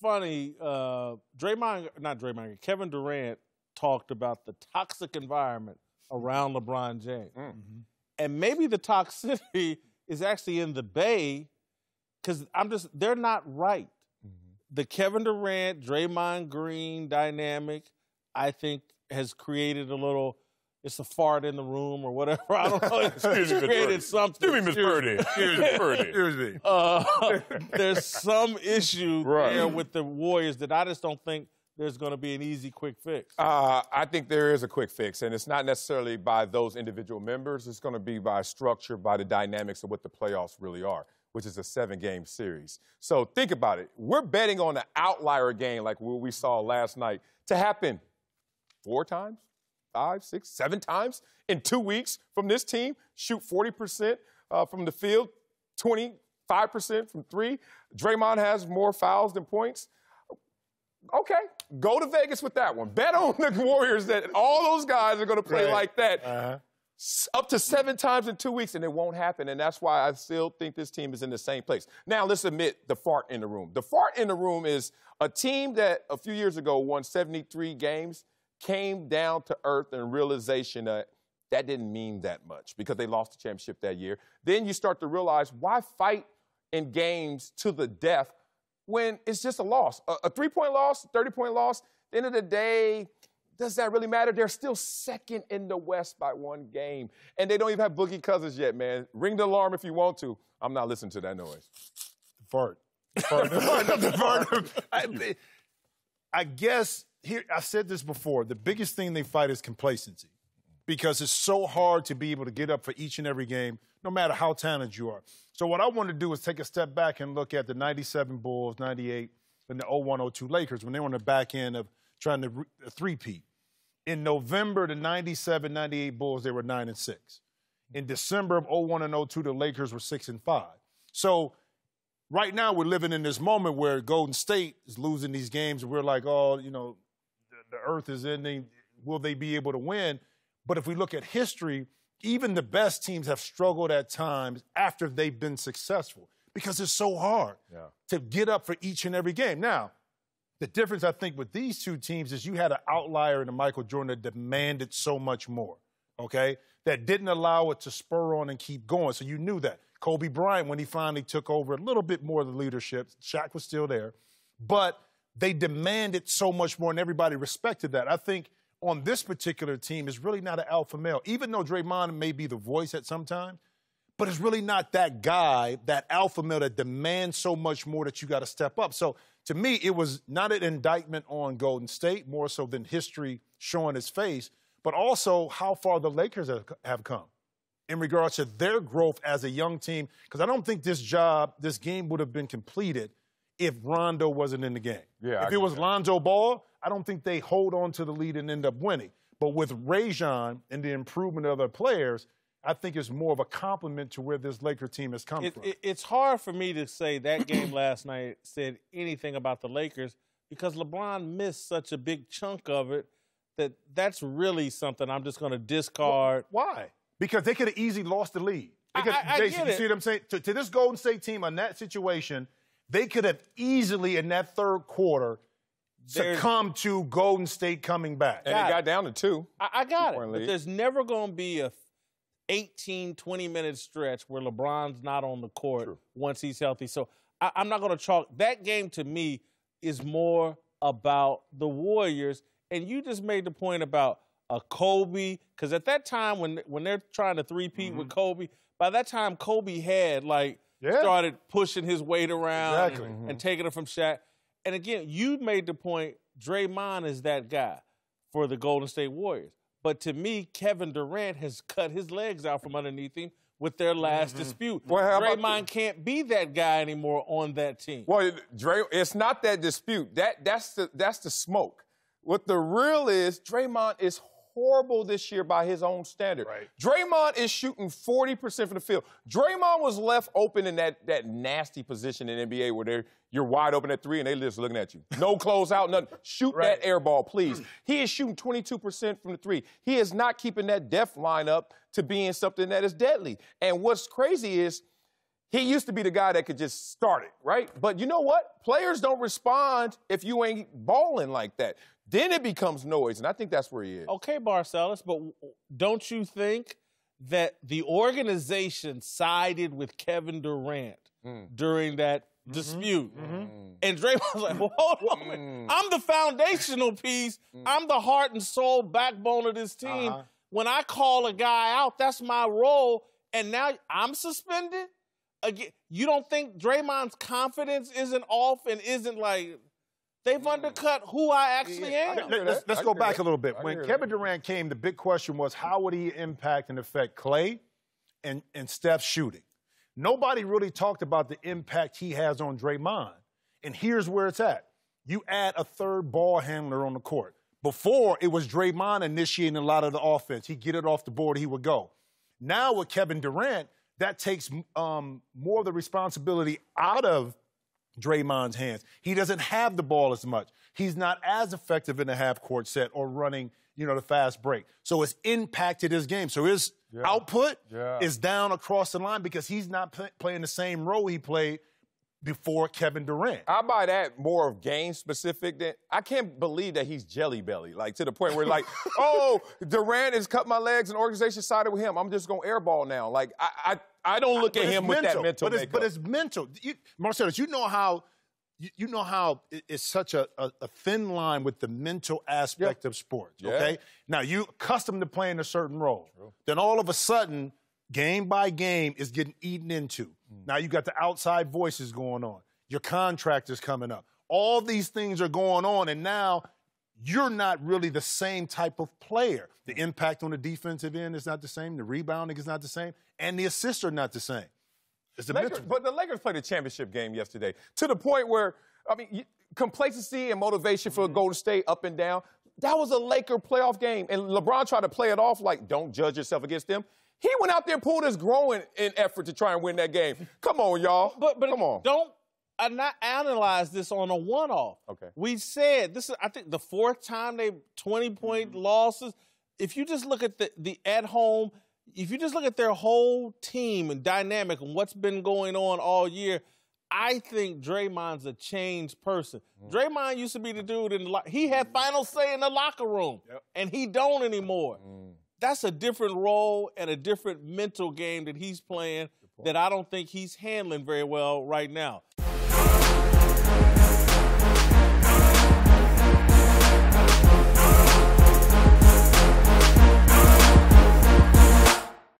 funny. Uh, Draymond, not Draymond, Kevin Durant talked about the toxic environment around LeBron James. Mm. Mm-hmm. And maybe the toxicity is actually in the Bay because I'm just, they're not right. Mm-hmm. The Kevin Durant, Draymond Green dynamic, I think, has created a little it's a fart in the room or whatever. I don't know. It's created something. Excuse me, Miss Purdy. Excuse me, Purdy. Excuse me. Uh, there's some issue right. there with the Warriors that I just don't think there's going to be an easy, quick fix. Uh, I think there is a quick fix, and it's not necessarily by those individual members. It's going to be by structure, by the dynamics of what the playoffs really are. Which is a seven game series. So think about it. We're betting on an outlier game like what we saw last night to happen four times, five, six, seven times in two weeks from this team, shoot 40% uh, from the field, 25% from three. Draymond has more fouls than points. Okay, go to Vegas with that one. Bet on the Warriors that all those guys are going to play right. like that. Uh-huh up to seven times in two weeks, and it won't happen. And that's why I still think this team is in the same place. Now, let's admit the fart in the room. The fart in the room is a team that a few years ago won 73 games came down to earth and realization that that didn't mean that much because they lost the championship that year. Then you start to realize why fight in games to the death when it's just a loss. A, a three point loss, 30 point loss, the end of the day, does that really matter? They're still second in the West by one game. And they don't even have Boogie Cousins yet, man. Ring the alarm if you want to. I'm not listening to that noise. The fart. fart. the fart. fart. I, I guess here I've said this before. The biggest thing they fight is complacency, because it's so hard to be able to get up for each and every game, no matter how talented you are. So what I want to do is take a step back and look at the '97 Bulls, '98, and the 0102 Lakers when they were on the back end of trying to re- three-peat. In November, the 97 98 Bulls, they were 9 and 6. In December of 01 and 02, the Lakers were 6 and 5. So right now we're living in this moment where Golden State is losing these games and we're like, oh, you know, the earth is ending. Will they be able to win? But if we look at history, even the best teams have struggled at times after they've been successful because it's so hard yeah. to get up for each and every game. Now, the difference I think with these two teams is you had an outlier in the Michael Jordan that demanded so much more, okay? That didn't allow it to spur on and keep going. So you knew that. Kobe Bryant, when he finally took over, a little bit more of the leadership. Shaq was still there. But – they demanded so much more, and everybody respected that. I think on this particular team is really not an alpha male, even though Draymond may be the voice at some time, but it's really not that guy, that alpha male that demands so much more that you got to step up. So to me, it was not an indictment on Golden State, more so than history showing its face, but also how far the Lakers have come in regards to their growth as a young team. Because I don't think this job, this game would have been completed – if Rondo wasn't in the game. Yeah, if I it was Lonzo Ball, I don't think they hold on to the lead and end up winning. But with Rajon and the improvement of other players, I think it's more of a compliment to where this Laker team has come it, from. It, it's hard for me to say that game last night said anything about the Lakers because LeBron missed such a big chunk of it that that's really something I'm just going to discard. Why? Because they could have easily lost the lead. Because I, I, I you see what I'm saying? To, to this Golden State team in that situation – they could have easily in that third quarter succumb succumbed to Golden State coming back. And it, got down to two. I, I got two it. But there's never going to be a 18, 20 minute stretch where LeBron's not on the court True. once he's healthy. So I, I'm not going to chalk that game to me is more about the Warriors. And you just made the point about a Kobe, because at that time when when they're trying to 3 mm-hmm. with Kobe, by that time Kobe had like – yeah. started pushing his weight around exactly. and, mm-hmm. and, taking it from Shaq. And again, you made the point Draymond is that guy for the Golden State Warriors. But to me, Kevin Durant has cut his legs out from underneath him with their last mm-hmm. dispute. Well, Draymond can't be that guy anymore on that team. Well, Dray, it's not that dispute. That that's the that's the smoke. What the real is, Draymond is horrible this year by his own standard. Right. Draymond is shooting 40% from the field. Draymond was left open in that, that nasty position in NBA where you're wide open at three and they just looking at you. No close out, nothing. Shoot right. that air ball, please. he is shooting 22% from the three. He is not keeping that depth lineup to being something that is deadly. And what's crazy is he used to be the guy that could just start it, right? But you know what? Players don't respond if you ain't balling like that. Then it becomes noise, and I think that's where he is. Okay, Barcelos, but don't you think that the organization sided with Kevin Durant mm. during that mm-hmm. Mm-hmm. mm -hmm. dispute? Mm -hmm. And Draymond's like, well, hold on, mm. I'm the foundational piece. Mm. I'm the heart and soul backbone of this team. Uh -huh. When I call a guy out, that's my role, and now I'm suspended? Again, you don't think Draymond's confidence isn't off and isn't like They've undercut who I actually yeah, am. I let's, let's go back that. a little bit. When Kevin that. Durant came, the big question was how would he impact and affect Clay and, and Steph's shooting? Nobody really talked about the impact he has on Draymond. And here's where it's at you add a third ball handler on the court. Before, it was Draymond initiating a lot of the offense. He'd get it off the board, he would go. Now, with Kevin Durant, that takes um, more of the responsibility out of Draymond's hands. He doesn't have the ball as much. He's not as effective in the half court set or running, you know, the fast break. So it's impacted his game. So his yeah. output yeah. is down across the line because he's not playing the same role he played – before Kevin Durant. I buy that more of game specific than I can't believe that he's jelly belly, like to the point where like, oh, Durant has cut my legs and organization sided with him. I'm just gonna airball now. Like I I, I don't look I, at him mental, with that mental. But it's, but it's mental. You, Marcellus, you know how you, you know how it's such a, a, a, thin line with the mental aspect of sports. Okay. Yeah. Now you accustomed to playing a certain role. True. Then all of a sudden, game by game is getting eaten into Mm. Now you got the outside voices going on. Your contract is coming up. All these things are going on, and now you're not really the same type of player. The mm. impact on the defensive end is not the same. The rebounding is not the same, and the assists are not the same. It's the Lakers, but the Lakers played a championship game yesterday to the point where I mean complacency and motivation for mm-hmm. Golden State up and down. That was a Laker playoff game, and LeBron tried to play it off like, "Don't judge yourself against them." He went out there and pulled his growing in effort to try and win that game. Come on, y'all. But but come on. Don't not analyze this on a one off. Okay. we said this is I think the fourth time they 20 point mm-hmm. losses. If you just look at the, the at home, if you just look at their whole team and dynamic and what's been going on all year, I think Draymond's a changed person. Mm. Draymond used to be the dude in the lo- he had mm. final say in the locker room, yep. and he don't anymore. Mm that's a different role and a different mental game that he's playing that I don't think he's handling very well right now.